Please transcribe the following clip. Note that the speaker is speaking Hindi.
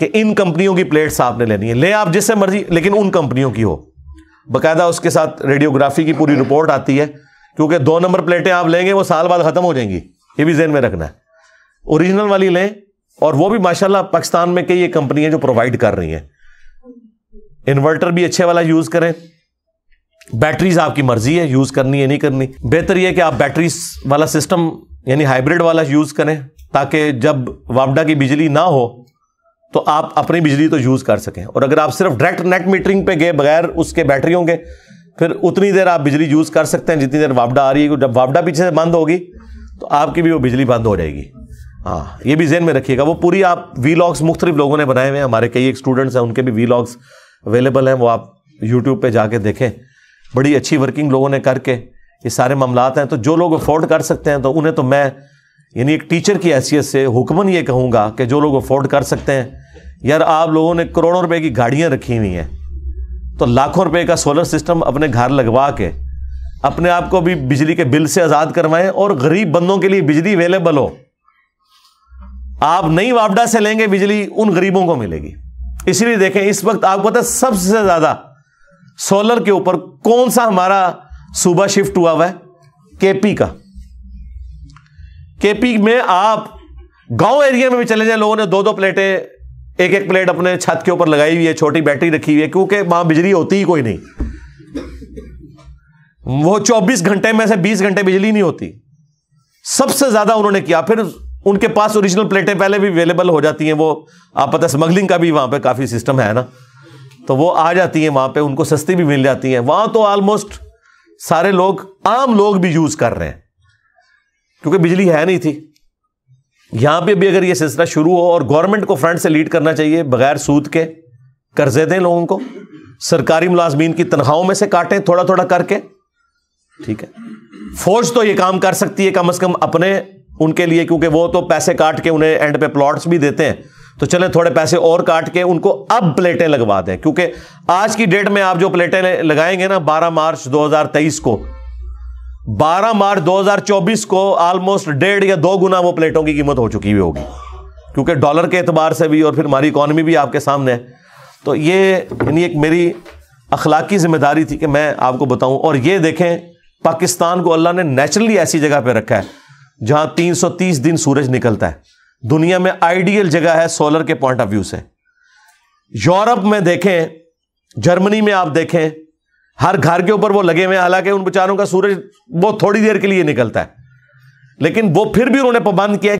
कि इन कंपनियों की प्लेट्स आपने लेनी है ले आप जिससे मर्जी लेकिन उन कंपनियों की हो बकायदा उसके साथ रेडियोग्राफी की पूरी रिपोर्ट आती है क्योंकि दो नंबर प्लेटें आप लेंगे वो साल बाद ख़त्म हो जाएंगी ये भी जेन में रखना है ओरिजिनल वाली लें और वो भी माशाल्लाह पाकिस्तान में कई ये कंपनियां जो प्रोवाइड कर रही हैं इन्वर्टर भी अच्छे वाला यूज़ करें बैटरीज आपकी मर्जी है यूज़ करनी है नहीं करनी बेहतर यह कि आप बैटरीज वाला सिस्टम यानी हाइब्रिड वाला यूज़ करें ताकि जब वापडा की बिजली ना हो तो आप अपनी बिजली तो यूज़ कर सकें और अगर आप सिर्फ डायरेक्ट नेट मीटरिंग पे गए बगैर उसके बैटरी होंगे फिर उतनी देर आप बिजली यूज़ कर सकते हैं जितनी देर वापडा आ रही है जब वापडा पीछे से बंद होगी तो आपकी भी वो बिजली बंद हो जाएगी हाँ ये भी जेन में रखिएगा वो पूरी आप वी लॉग्स मुख्तलिफ लोगों ने बनाए हुए हैं हमारे कई एक स्टूडेंट्स हैं उनके भी वी लॉग्स अवेलेबल हैं वो आप यूट्यूब पर जाके देखें बड़ी अच्छी वर्किंग लोगों ने करके ये सारे मामला हैं तो जो लोग अफोर्ड कर सकते हैं तो उन्हें तो मैं यानी एक टीचर की हैसियत से हुक्मन ये कहूँगा कि जो लोग अफोर्ड कर सकते हैं यार आप लोगों ने करोड़ों रुपए की गाड़ियाँ रखी हुई हैं तो लाखों रुपए का सोलर सिस्टम अपने घर लगवा के अपने आप को भी बिजली के बिल से आज़ाद करवाएं और गरीब बंदों के लिए बिजली अवेलेबल हो आप नई वापडा से लेंगे बिजली उन गरीबों को मिलेगी इसीलिए देखें इस वक्त आपको पता है सबसे ज़्यादा सोलर के ऊपर कौन सा हमारा सूबा शिफ्ट हुआ हुआ है केपी का केपी में आप गांव एरिया में भी चले जाए लोगों ने दो दो प्लेटें एक एक प्लेट अपने छत के ऊपर लगाई हुई है छोटी बैटरी रखी हुई है क्योंकि वहां बिजली होती ही कोई नहीं वो 24 घंटे में से 20 घंटे बिजली नहीं होती सबसे ज्यादा उन्होंने किया फिर उनके पास ओरिजिनल प्लेटें पहले भी अवेलेबल हो जाती हैं वो आप पता स्मगलिंग का भी वहां पे काफी सिस्टम है ना तो वो आ जाती हैं वहां पे उनको सस्ती भी मिल जाती हैं वहां तो ऑलमोस्ट सारे लोग आम लोग भी यूज कर रहे हैं क्योंकि बिजली है नहीं थी यहां पे भी अगर ये सिलसिला शुरू हो और गवर्नमेंट को फ्रंट से लीड करना चाहिए बगैर सूद के कर्जे दें लोगों को सरकारी मुलाजमीन की तनख्वाहों में से काटें थोड़ा थोड़ा करके ठीक है फौज तो ये काम कर सकती है कम अज कम अपने उनके लिए क्योंकि वो तो पैसे काट के उन्हें एंड पे प्लॉट्स भी देते हैं तो चले थोड़े पैसे और काट के उनको अब प्लेटें लगवा दें क्योंकि आज की डेट में आप जो प्लेटें लगाएंगे ना बारह मार्च 2023 को 12 मार्च 2024 को ऑलमोस्ट डेढ़ या दो गुना वो प्लेटों की कीमत हो चुकी हुई होगी क्योंकि डॉलर के अतबार से भी और फिर हमारी इकॉनमी भी आपके सामने है तो ये यानी एक मेरी अखलाकी जिम्मेदारी थी कि मैं आपको बताऊं और ये देखें पाकिस्तान को अल्लाह ने नेचुरली ऐसी जगह पे रखा है जहां 330 दिन सूरज निकलता है दुनिया में आइडियल जगह है सोलर के पॉइंट ऑफ व्यू से यूरोप में देखें जर्मनी में आप देखें हर घर के ऊपर वो लगे हुए हालांकि उन बेचारों का सूरज बहुत थोड़ी देर के लिए निकलता है लेकिन वो फिर भी उन्होंने पाबंद किया